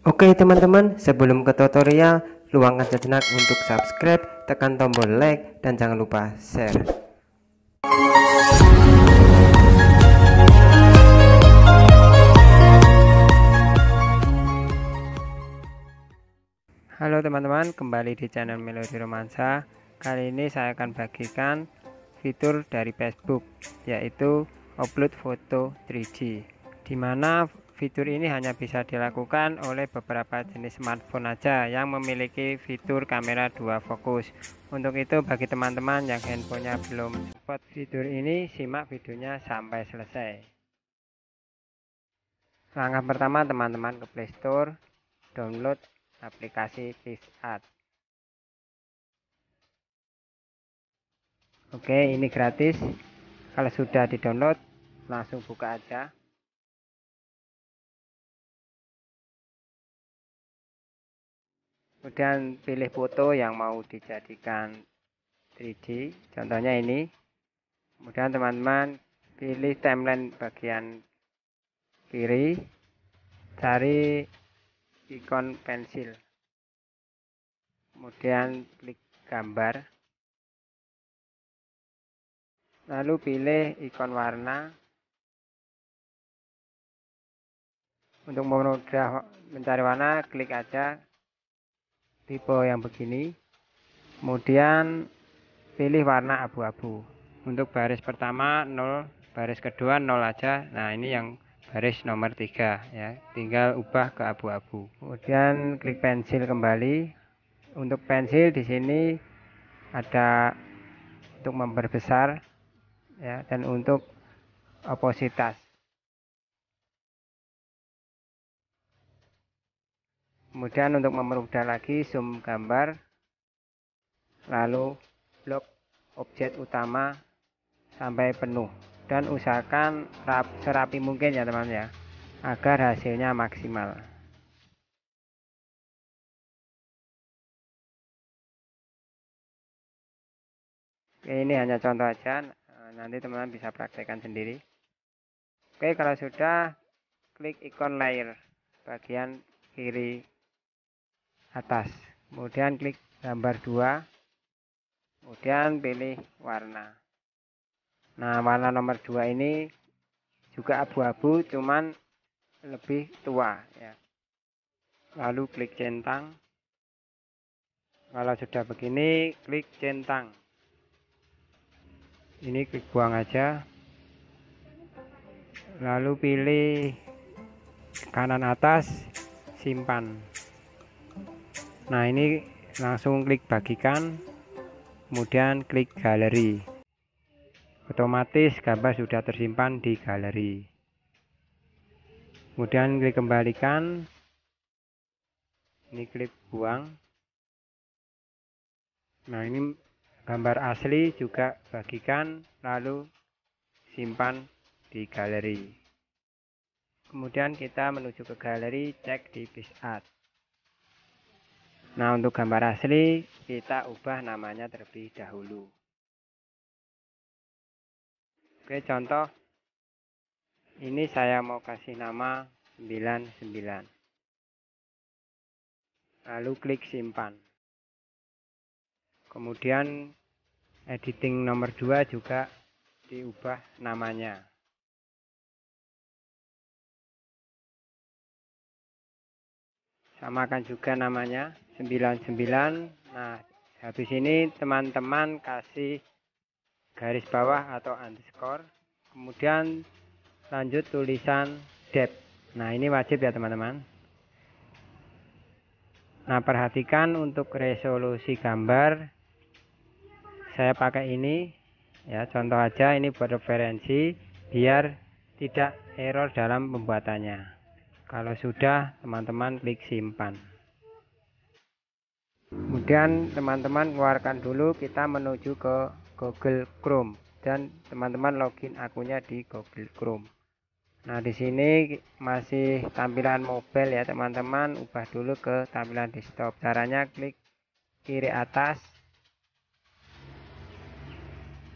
Oke teman-teman, sebelum ke tutorial, luangkan sejenak untuk subscribe, tekan tombol like, dan jangan lupa share. Halo teman-teman, kembali di channel Melodi Romansa. Kali ini saya akan bagikan fitur dari Facebook, yaitu upload foto 3G, di mana fitur ini hanya bisa dilakukan oleh beberapa jenis smartphone aja yang memiliki fitur kamera dua fokus. Untuk itu bagi teman-teman yang handphonenya belum support fitur ini, simak videonya sampai selesai. Langkah pertama teman-teman ke Play Store, download aplikasi PixArt. Oke, ini gratis. Kalau sudah di-download, langsung buka aja. kemudian pilih foto yang mau dijadikan 3D contohnya ini kemudian teman-teman pilih timeline bagian kiri cari ikon pensil kemudian klik gambar lalu pilih ikon warna untuk memudah mencari warna klik aja tipe yang begini kemudian pilih warna abu-abu untuk baris pertama 0 baris kedua 0 aja nah ini yang baris nomor 3 ya tinggal ubah ke abu-abu kemudian klik pensil kembali untuk pensil di sini ada untuk memperbesar ya dan untuk opositas kemudian untuk memerudah lagi zoom gambar lalu blok objek utama sampai penuh dan usahakan rap, serapi mungkin ya teman ya agar hasilnya maksimal Oke, ini hanya contoh aja nah, nanti teman-teman bisa praktekkan sendiri Oke kalau sudah klik ikon layer bagian kiri atas kemudian klik gambar dua kemudian pilih warna nah warna nomor dua ini juga abu-abu cuman lebih tua ya lalu klik centang kalau sudah begini klik centang ini klik buang aja lalu pilih kanan atas simpan nah ini langsung klik bagikan kemudian klik galeri otomatis gambar sudah tersimpan di galeri kemudian klik kembalikan ini klik buang nah ini gambar asli juga bagikan lalu simpan di galeri kemudian kita menuju ke galeri cek di PicsArt. Nah untuk gambar asli kita ubah namanya terlebih dahulu. Oke contoh ini saya mau kasih nama 99 lalu klik simpan kemudian editing nomor 2 juga diubah namanya samakan juga namanya 99 nah habis ini teman-teman kasih garis bawah atau underscore kemudian lanjut tulisan depth nah ini wajib ya teman-teman nah perhatikan untuk resolusi gambar saya pakai ini ya contoh aja ini buat referensi biar tidak error dalam pembuatannya kalau sudah, teman-teman klik simpan. Kemudian teman-teman keluarkan dulu kita menuju ke Google Chrome dan teman-teman login akunnya di Google Chrome. Nah, di sini masih tampilan mobile ya, teman-teman. Ubah dulu ke tampilan desktop. Caranya klik kiri atas.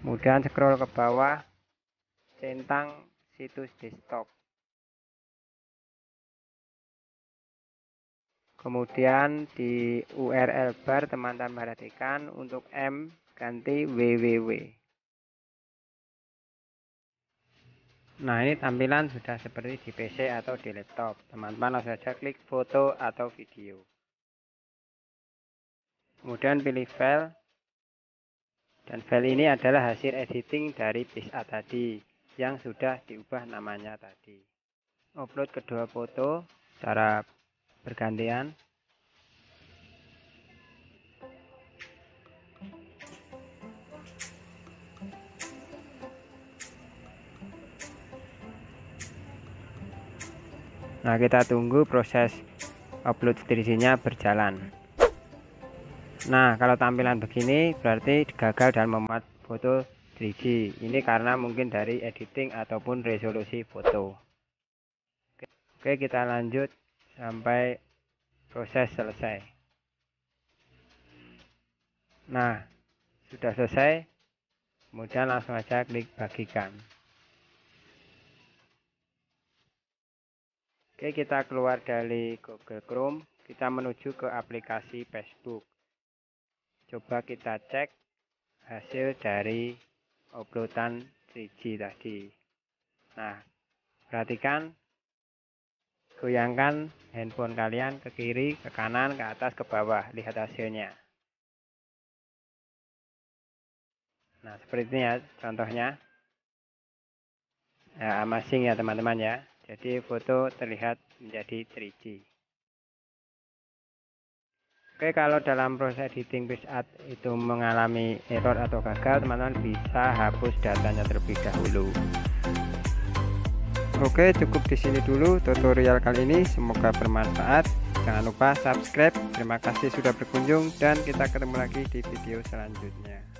Kemudian scroll ke bawah, centang situs desktop. Kemudian di URL bar teman-teman perhatikan untuk M ganti www. Nah ini tampilan sudah seperti di PC atau di laptop. Teman-teman langsung saja klik foto atau video. Kemudian pilih file. Dan file ini adalah hasil editing dari PISA tadi yang sudah diubah namanya tadi. Upload kedua foto secara bergantian Nah, kita tunggu proses upload dirisinya berjalan. Nah, kalau tampilan begini berarti gagal dan memuat foto 3G. Ini karena mungkin dari editing ataupun resolusi foto. Oke, kita lanjut sampai proses selesai. Nah, sudah selesai. Kemudian langsung aja klik bagikan. Oke, kita keluar dari Google Chrome. Kita menuju ke aplikasi Facebook. Coba kita cek hasil dari uploadan 3G tadi. Nah, perhatikan goyangkan handphone kalian ke kiri, ke kanan, ke atas, ke bawah. Lihat hasilnya. Nah, seperti ini ya contohnya. Ya, amazing ya teman-teman ya. Jadi foto terlihat menjadi 3D. Oke, kalau dalam proses editing PixArt itu mengalami error atau gagal, teman-teman bisa hapus datanya terlebih dahulu. Oke cukup di sini dulu tutorial kali ini semoga bermanfaat jangan lupa subscribe terima kasih sudah berkunjung dan kita ketemu lagi di video selanjutnya